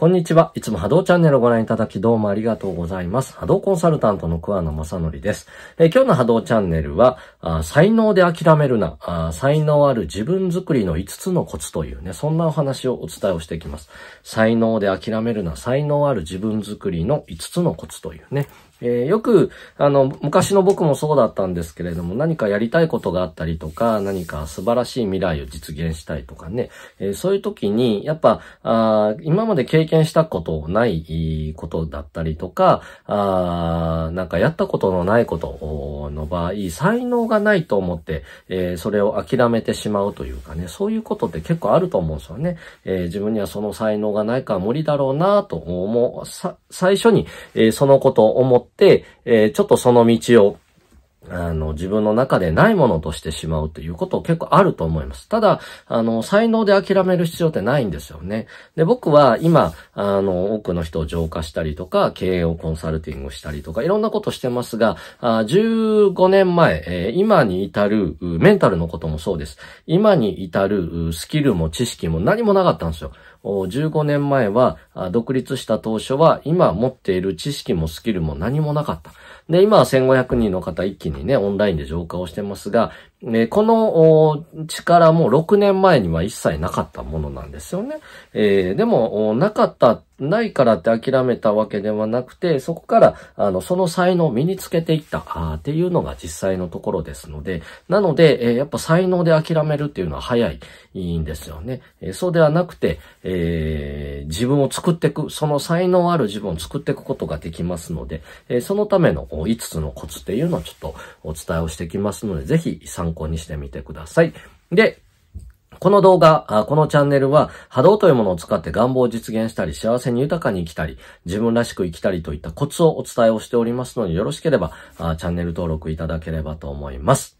こんにちは。いつも波動チャンネルをご覧いただきどうもありがとうございます。波動コンサルタントの桑野正則です。え今日の波動チャンネルは、あ才能で諦めるなあ、才能ある自分づくりの5つのコツというね、そんなお話をお伝えをしていきます。才能で諦めるな、才能ある自分づくりの5つのコツというね、えー、よく、あの、昔の僕もそうだったんですけれども、何かやりたいことがあったりとか、何か素晴らしい未来を実現したいとかね、えー、そういう時に、やっぱあ、今まで経験したことないことだったりとか、あなんかやったことのないことの場合、才能がないと思って、えー、それを諦めてしまうというかね、そういうことって結構あると思うんですよね。え自分にはその才能がないから無理だろうなと思う、最初に、えそのことを思って、、えー、ちょっとその道を、あの、自分の中でないものとしてしまうということ結構あると思います。ただ、あの、才能で諦める必要ってないんですよね。で、僕は今、あの、多くの人を浄化したりとか、経営をコンサルティングしたりとか、いろんなことしてますが、あ15年前、えー、今に至る、メンタルのこともそうです。今に至るスキルも知識も何もなかったんですよ。15年前は、独立した当初は、今持っている知識もスキルも何もなかった。で、今は1500人の方一気にね、オンラインで浄化をしてますが、ね、この力も6年前には一切なかったものなんですよね。えー、でも、なかった、ないからって諦めたわけではなくて、そこから、あの、その才能を身につけていったあっていうのが実際のところですので、なので、えー、やっぱ才能で諦めるっていうのは早いんですよね。えー、そうではなくて、え自分を作っていく、その才能ある自分を作っていくことができますので、えそのための5つのコツっていうのをちょっとお伝えをしてきますので、ぜひ参参考にしてみてください。で、この動画、このチャンネルは波動というものを使って願望を実現したり、幸せに豊かに生きたり、自分らしく生きたりといったコツをお伝えをしておりますので、よろしければチャンネル登録いただければと思います。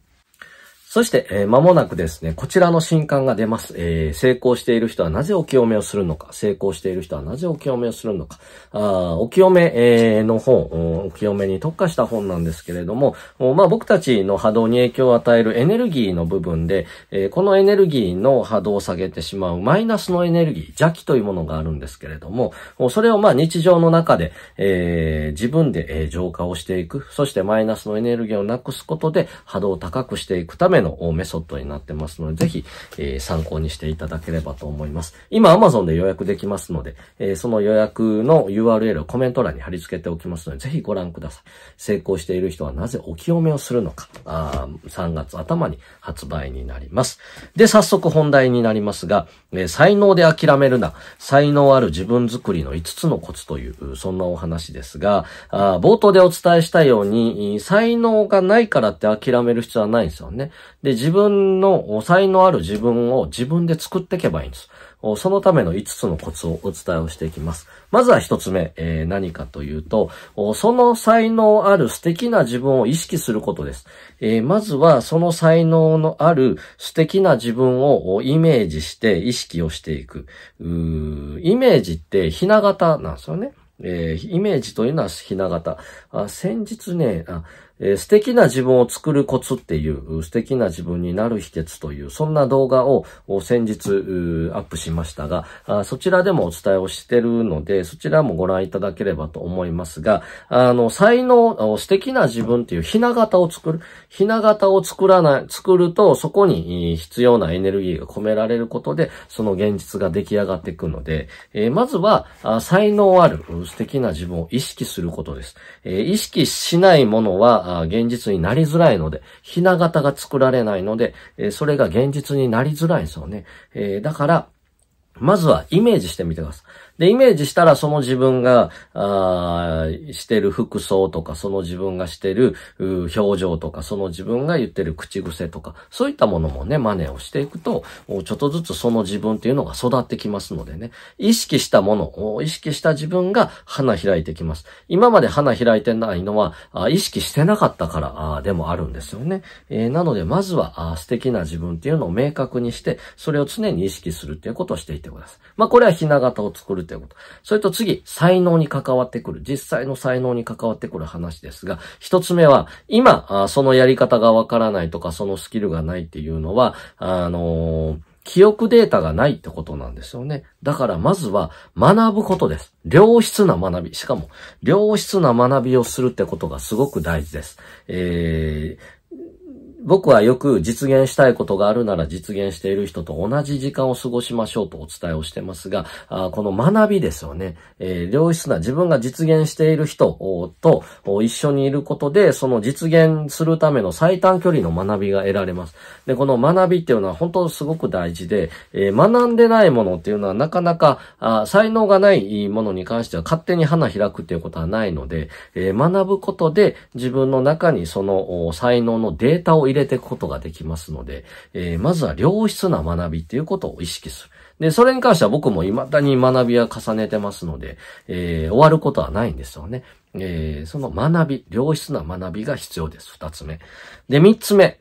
そして、えー、間もなくですね、こちらの新刊が出ます。えー、成功している人はなぜお清めをするのか、成功している人はなぜお清めをするのか、あお清め、えー、の本、お清めに特化した本なんですけれども、まあ、僕たちの波動に影響を与えるエネルギーの部分で、えー、このエネルギーの波動を下げてしまうマイナスのエネルギー、邪気というものがあるんですけれども、それをまあ日常の中で、えー、自分で、浄化をしていく、そしてマイナスのエネルギーをなくすことで波動を高くしていくためめのメソッドになってますので、ぜひ、えー、参考にしていただければと思います。今 Amazon で予約できますので、えー、その予約の URL をコメント欄に貼り付けておきますので、ぜひご覧ください。成功している人はなぜお清めをするのか。あ3月頭に発売になります。で、早速本題になりますが、えー、才能で諦めるな、才能ある自分づくりの5つのコツという、そんなお話ですが、あ冒頭でお伝えしたように、才能がないからって諦める必要はないんですよね。で、自分の才能ある自分を自分で作っていけばいいんです。そのための5つのコツをお伝えをしていきます。まずは1つ目、えー、何かというと、その才能ある素敵な自分を意識することです。えー、まずはその才能のある素敵な自分をイメージして意識をしていく。イメージってひな形なんですよね。えー、イメージというのはひな形。あ先日ねあ、えー、素敵な自分を作るコツっていう素敵な自分になる秘訣というそんな動画を先日アップしましたがあそちらでもお伝えをしてるのでそちらもご覧いただければと思いますがあの才能素敵な自分っていうひな型を作るひな型を作らない作るとそこに必要なエネルギーが込められることでその現実が出来上がっていくので、えー、まずは才能ある素敵な自分を意識することです、えー、意識しないものはあ現実になりづらいので、ひな型が作られないので、えそれが現実になりづらいんですよね。えだから、まずはイメージしてみてください。で、イメージしたらその自分が、あしてる服装とか、その自分がしてる表情とか、その自分が言ってる口癖とか、そういったものもね、真似をしていくと、ちょっとずつその自分っていうのが育ってきますのでね、意識したものを、意識した自分が花開いてきます。今まで花開いてないのは、意識してなかったからでもあるんですよね。えー、なので、まずは素敵な自分っていうのを明確にして、それを常に意識するっていうことをしていってください。まあ、これはひな形を作るということ。それと次、才能に関わってくる。実際の才能に関わってくる話ですが、一つ目は、今、そのやり方がわからないとか、そのスキルがないっていうのは、あのー記憶データがないってことなんですよね。だからまずは学ぶことです。良質な学び。しかも、良質な学びをするってことがすごく大事です。えー、僕はよく実現したいことがあるなら実現している人と同じ時間を過ごしましょうとお伝えをしてますが、あこの学びですよね、えー、良質な自分が実現している人と一緒にいることで、その実現するための最短距離の学びが得られます。で、この学びっていうのは本当すごく大事で、えー、学んでないものっていうのはなかなかあ才能がないものに関しては勝手に花開くっていうことはないので、えー、学ぶことで自分の中にその才能のデータを入れていくことができますので、えー、まずは良質な学びっていうことを意識する。で、それに関しては僕も未だに学びは重ねてますので、えー、終わることはないんですよね。えー、その学び、良質な学びが必要です。二つ目。で、三つ目。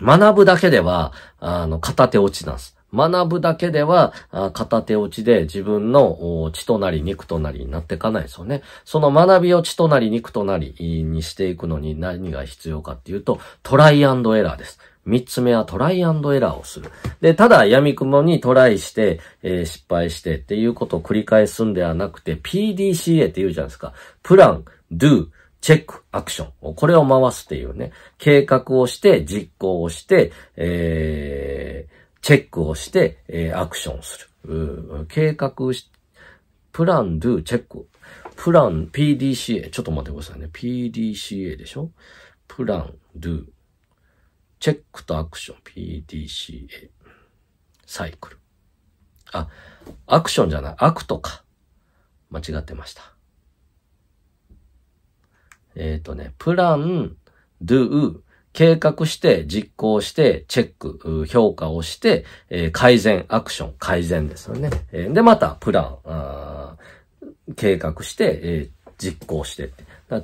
学ぶだけでは、あの、片手落ちなんです。学ぶだけでは、片手落ちで自分の血となり肉となりになっていかないですよね。その学びを血となり肉となりにしていくのに何が必要かっていうと、トライアンドエラーです。三つ目はトライアンドエラーをする。で、ただ闇雲にトライして、えー、失敗してっていうことを繰り返すんではなくて、PDCA って言うじゃないですか。プラン、ドゥ、チェック、アクション。これを回すっていうね。計画をして、実行をして、えー、チェックをして、えー、アクションする。計画し、プラン、ドゥ、チェック。プラン、PDCA。ちょっと待ってくださいね。PDCA でしょプラン、ドゥ。チェックとアクション、PDCA。サイクル。あ、アクションじゃない。アクトか。間違ってました。えっ、ー、とね、プラン、ドゥ、計画して、実行して、チェック、評価をして、えー、改善、アクション、改善ですよね。えー、で、また、プラン、計画して、えー、実行して。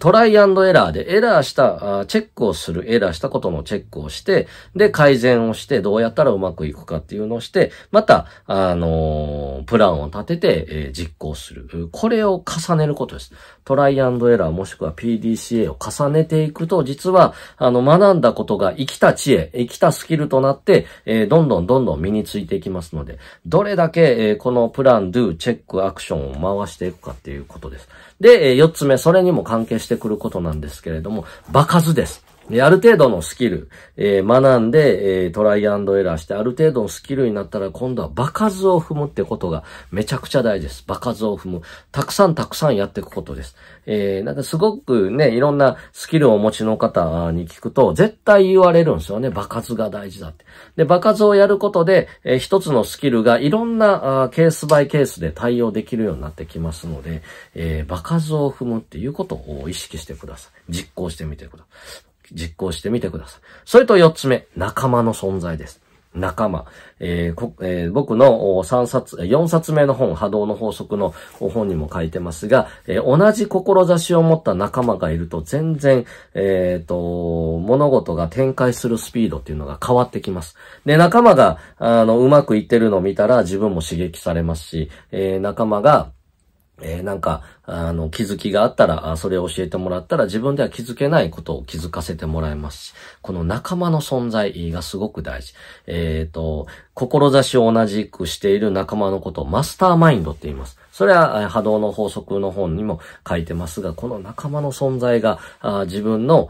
トライアンドエラーでエラーした、チェックをする、エラーしたことのチェックをして、で、改善をして、どうやったらうまくいくかっていうのをして、また、あのー、プランを立てて、えー、実行する。これを重ねることです。トライアンドエラーもしくは PDCA を重ねていくと、実は、あの、学んだことが生きた知恵、生きたスキルとなって、えー、どんどんどんどん身についていきますので、どれだけ、えー、このプラン、ドゥ、チェック、アクションを回していくかっていうことです。で、えー、4つ目、それにも関係してくることなんですけれども、場数です。ある程度のスキル、えー、学んで、えー、トライアンドエラーして、ある程度のスキルになったら、今度は場数を踏むってことがめちゃくちゃ大事です。場数を踏む。たくさんたくさんやっていくことです。えー、なんかすごくね、いろんなスキルをお持ちの方に聞くと、絶対言われるんですよね。場数が大事だって。で、場数をやることで、えー、一つのスキルがいろんなあーケースバイケースで対応できるようになってきますので、えー、場数を踏むっていうことを意識してください。実行してみてください。実行してみてください。それと4つ目、仲間の存在です。仲間。えーえー、僕の3冊、4冊目の本、波動の法則の本にも書いてますが、えー、同じ志を持った仲間がいると全然、えーと、と物事が展開するスピードっていうのが変わってきます。で、仲間があのうまくいってるのを見たら自分も刺激されますし、えー、仲間がえー、なんか、あの、気づきがあったら、それを教えてもらったら、自分では気づけないことを気づかせてもらえますし、この仲間の存在がすごく大事。えっ、ー、と、志を同じくしている仲間のことをマスターマインドって言います。それは、波動の法則の本にも書いてますが、この仲間の存在が、自分の、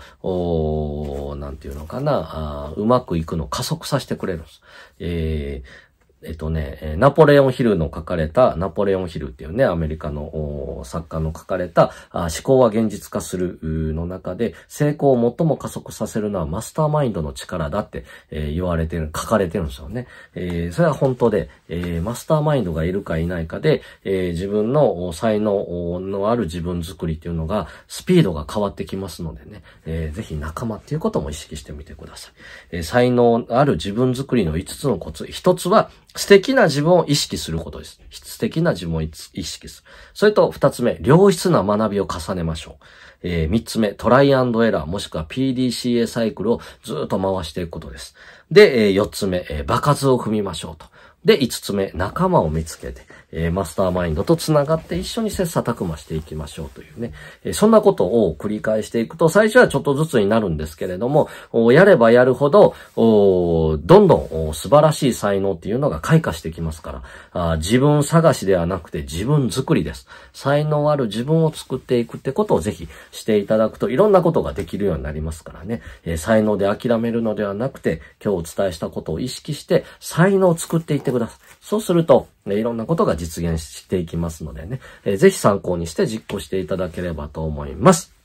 なんていうのかな、うまくいくのを加速させてくれるんです。えーえっとね、ナポレオンヒルの書かれた、ナポレオンヒルっていうね、アメリカの作家の書かれた、思考は現実化するの中で、成功を最も加速させるのはマスターマインドの力だって、言われてる、書かれてるんですよね。えー、それは本当で、えー、マスターマインドがいるかいないかで、え自分の才能のある自分作りっていうのが、スピードが変わってきますのでね、えー、ぜひ仲間っていうことも意識してみてください。え才能ある自分作りの5つのコツ。1つは、素敵な自分を意識することです。素敵な自分を意識する。それと二つ目、良質な学びを重ねましょう。えー、三つ目、トライアンドエラーもしくは PDCA サイクルをずっと回していくことです。で、えー、四つ目、えー、場数を踏みましょうと。で、五つ目、仲間を見つけて。えー、マスターマインドと繋がって一緒に切磋琢磨していきましょうというね、えー、そんなことを繰り返していくと、最初はちょっとずつになるんですけれども、やればやるほど、どんどん素晴らしい才能っていうのが開花してきますから、あ自分探しではなくて自分作りです。才能ある自分を作っていくってことをぜひしていただくといろんなことができるようになりますからね、えー、才能で諦めるのではなくて、今日お伝えしたことを意識して才能を作っていってください。そうすると、いろんなことが実現していきますのでね、えー、ぜひ参考にして実行していただければと思います。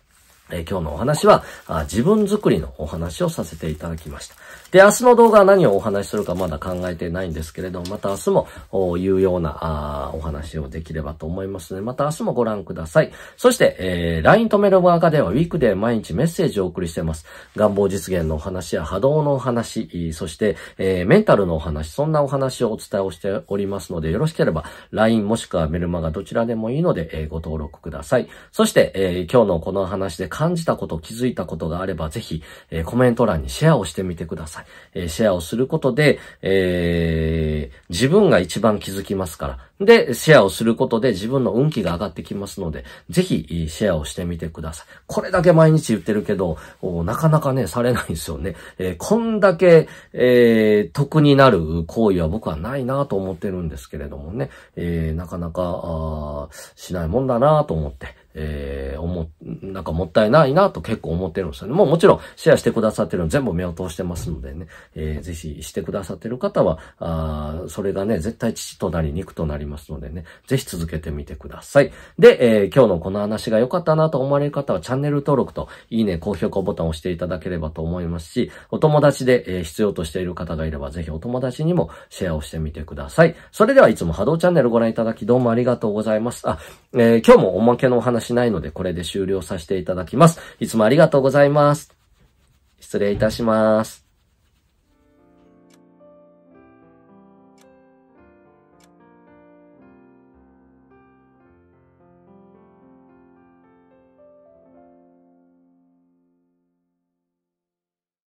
え今日のお話はあ、自分作りのお話をさせていただきました。で、明日の動画は何をお話しするかまだ考えてないんですけれども、また明日もうようなあお話をできればと思いますので、また明日もご覧ください。そして、えー、LINE とメルマガではウィークで毎日メッセージをお送りしています。願望実現のお話や波動のお話、そして、えー、メンタルのお話、そんなお話をお伝えをしておりますので、よろしければ LINE もしくはメルマガどちらでもいいので、えー、ご登録ください。そして、えー、今日のこの話で感じたこと、気づいたことがあれば、ぜひ、えー、コメント欄にシェアをしてみてください。えー、シェアをすることで、えー、自分が一番気づきますから。で、シェアをすることで自分の運気が上がってきますので、ぜひ、シェアをしてみてください。これだけ毎日言ってるけど、なかなかね、されないんですよね。えー、こんだけ、えー、得になる行為は僕はないなと思ってるんですけれどもね、えー、なかなか、しないもんだなと思って、えー、思、なんかもったいないなと結構思ってるんですよね。もうもちろんシェアしてくださってるの全部目を通してますのでね、えー、ぜひしてくださってる方は、あそれがね、絶対父となり肉となりますのでね、ぜひ続けてみてください。で、えー、今日のこの話が良かったなと思われる方はチャンネル登録といいね、高評価ボタンを押していただければと思いますし、お友達で、えー、必要としている方がいればぜひお友達にもシェアをしてみてください。それではいつも波動チャンネルご覧いただきどうもありがとうございます。あ、えー、今日もおまけのお話しないので、これで終了させていただきます。いつもありがとうございます。失礼いたします。